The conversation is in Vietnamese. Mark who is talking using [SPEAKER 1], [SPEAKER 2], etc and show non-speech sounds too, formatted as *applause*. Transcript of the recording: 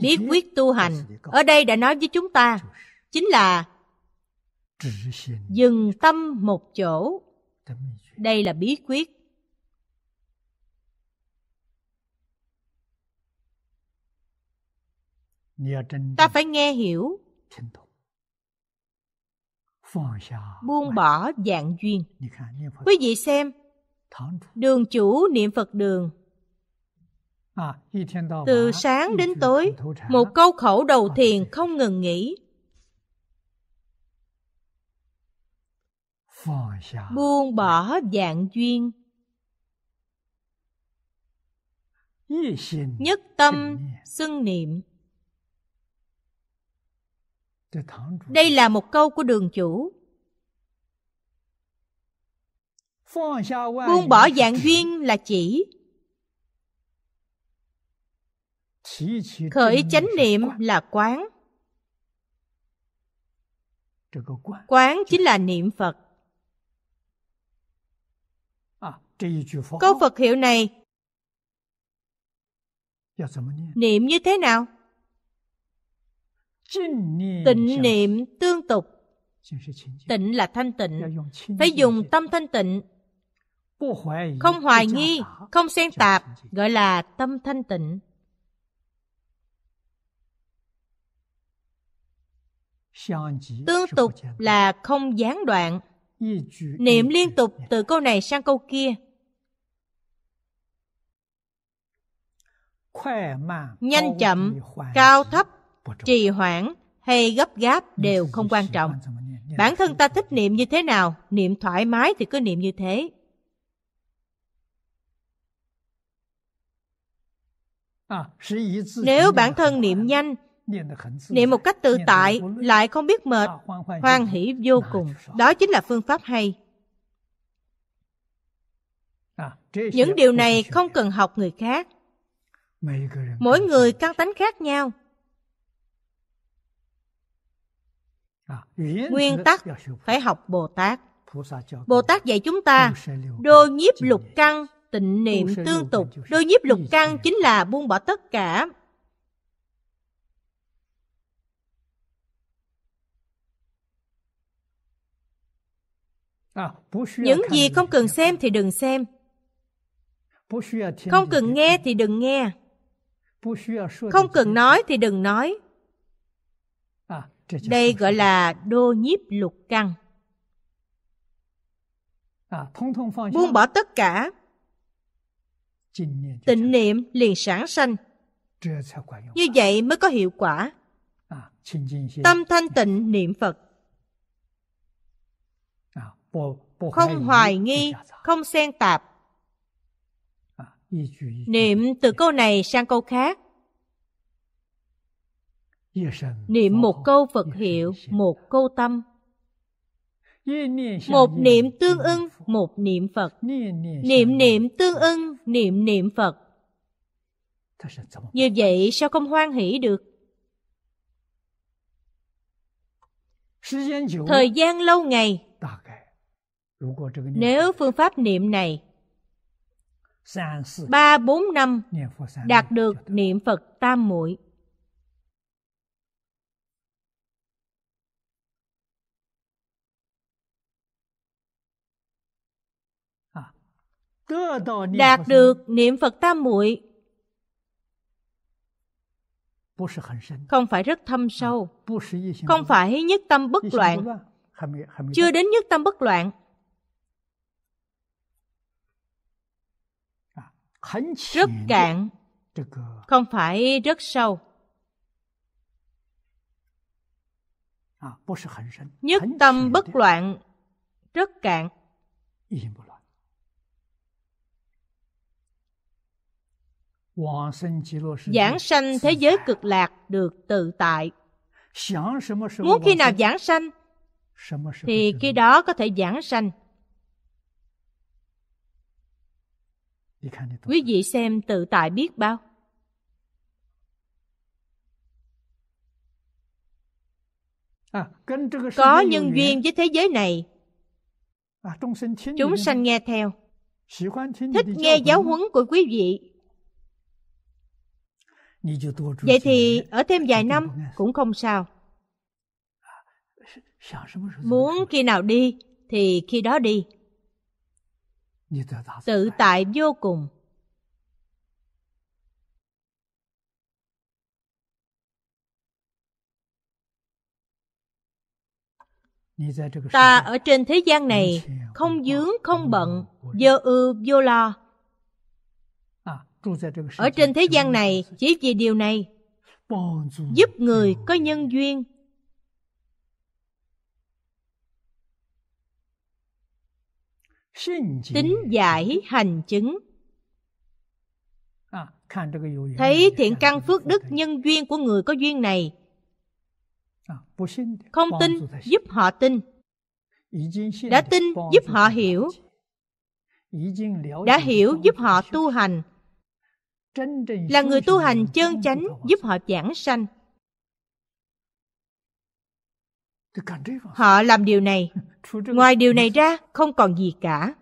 [SPEAKER 1] bí quyết tu hành ở đây đã nói với chúng ta chính là dừng tâm một chỗ đây là bí quyết ta phải nghe hiểu buông bỏ dạng duyên quý vị xem đường chủ niệm phật đường từ sáng đến tối một câu khẩu đầu thiền không ngừng nghỉ buông bỏ dạng duyên nhất tâm xưng niệm đây là một câu của đường chủ buông bỏ dạng duyên là chỉ khởi chánh niệm là quán quán chính là niệm phật câu phật hiệu này niệm như thế nào tịnh niệm tương tục tịnh là thanh tịnh phải dùng tâm thanh tịnh không hoài nghi không xen tạp gọi là tâm thanh tịnh tương tục là không gián đoạn niệm liên tục từ câu này sang câu kia nhanh chậm cao thấp trì hoãn hay gấp gáp đều không quan trọng bản thân ta thích niệm như thế nào niệm thoải mái thì cứ niệm như thế à, nếu bản thân niệm nhanh niệm một cách tự tại lại không biết mệt hoan hỷ vô cùng đó chính là phương pháp hay à, những điều này không cần học người khác mỗi người căn tánh khác nhau à, nguyên tắc phải học bồ tát bồ tát dạy chúng ta đôi nhiếp lục căng tịnh niệm tương tục đôi nhiếp lục căng chính là buông bỏ tất cả À, Những gì không cần xem thì đừng xem. Không cần nghe thì đừng nghe. Không cần nói thì đừng nói. À, Đây gọi là đô nhiếp lục căng. À, Buông bỏ tất cả. Tịnh niệm liền sản sanh. Như vậy mới có hiệu quả. Tâm thanh tịnh niệm Phật không hoài nghi, không xen tạp. Niệm từ câu này sang câu khác. Niệm một câu Phật hiệu, một câu tâm. Một niệm tương ưng, một niệm Phật. Niệm niệm tương ưng, niệm niệm Phật. Như vậy sao không hoan hỷ được? Thời gian lâu ngày nếu phương pháp niệm này ba bốn năm à, đạt được niệm Phật tam muội. Đạt được niệm Phật tam muội không phải rất thâm sâu, không phải nhất tâm bất loạn, chưa đến nhất tâm bất loạn, rất cạn không phải rất sâu nhất tâm bất loạn rất cạn giảng sanh thế giới cực lạc được tự tại muốn khi nào giảng sanh thì khi đó có thể giảng sanh Quý vị xem tự tại biết bao. À, Có nhân duyên với thế giới này. À, chúng sanh nghe theo. Thích nghe giáo huấn của quý vị. Vậy thì ở thêm vài năm cũng không sao. À, Muốn khi nào đi thì khi đó đi tự tại vô cùng ta ở trên thế gian này không dướng không bận vô ưu vô lo à, ở trên thế gian này chỉ vì điều này giúp người có nhân duyên tính giải hành chứng à, thấy thiện căn phước đức nhân duyên của người có duyên này à, không tin giúp họ tin đã tin giúp họ hiểu đã hiểu giúp họ tu hành là người tu hành chân chánh giúp họ giảng sanh họ làm điều này *laughs* ngoài điều này ra không còn gì cả